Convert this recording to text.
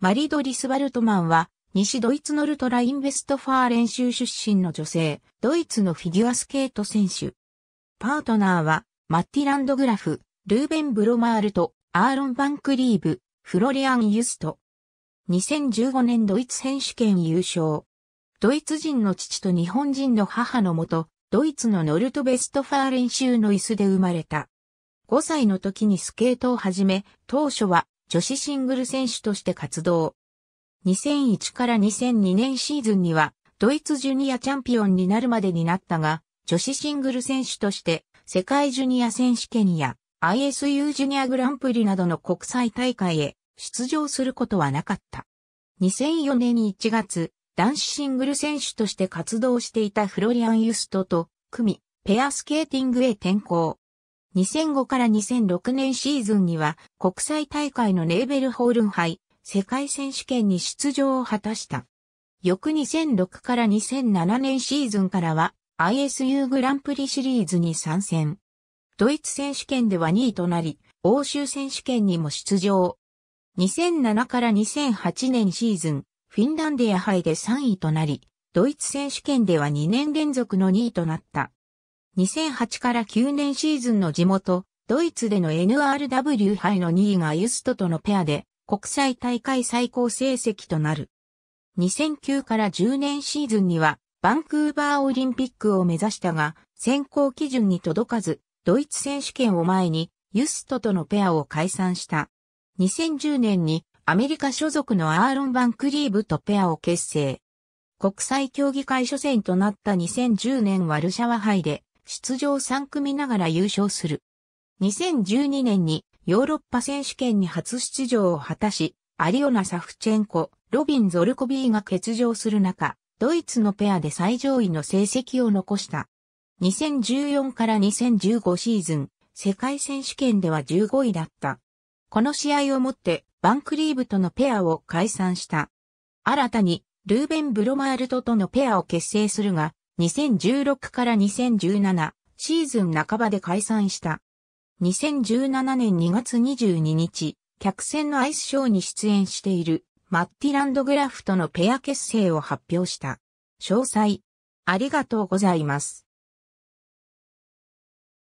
マリドリス・バルトマンは、西ドイツノルトラインベストファー練習出身の女性、ドイツのフィギュアスケート選手。パートナーは、マッティランドグラフ、ルーベン・ブロマールと、アーロン・バンクリーブ、フロリアン・ユスト。2015年ドイツ選手権優勝。ドイツ人の父と日本人の母のもと、ドイツのノルトベストファー練習の椅子で生まれた。5歳の時にスケートを始め、当初は女子シングル選手として活動。2001から2002年シーズンには、ドイツジュニアチャンピオンになるまでになったが、女子シングル選手として、世界ジュニア選手権や ISU ジュニアグランプリなどの国際大会へ出場することはなかった。2004年1月、男子シングル選手として活動していたフロリアン・ユストと、組、ペアスケーティングへ転向。2005から2006年シーズンには国際大会のネーベルホールン杯世界選手権に出場を果たした。翌2006から2007年シーズンからは ISU グランプリシリーズに参戦。ドイツ選手権では2位となり、欧州選手権にも出場。2007から2008年シーズン、フィンランディア杯で3位となり、ドイツ選手権では2年連続の2位となった。2008から9年シーズンの地元、ドイツでの NRW 杯の2位がユストとのペアで、国際大会最高成績となる。2009から10年シーズンには、バンクーバーオリンピックを目指したが、選考基準に届かず、ドイツ選手権を前に、ユストとのペアを解散した。2010年にアメリカ所属のアーロン・バンクリーブとペアを結成。国際競技会初戦となった2010年ワルシャワ杯で出場3組ながら優勝する。2012年にヨーロッパ選手権に初出場を果たし、アリオナ・サフチェンコ、ロビン・ゾルコビーが欠場する中、ドイツのペアで最上位の成績を残した。2014から2015シーズン、世界選手権では15位だった。この試合をもって、バンクリーブとのペアを解散した。新たに、ルーベン・ブロマールトとのペアを結成するが、2016から2017シーズン半ばで解散した。2017年2月22日、客船のアイスショーに出演しているマッティランドグラフとのペア結成を発表した。詳細、ありがとうございます。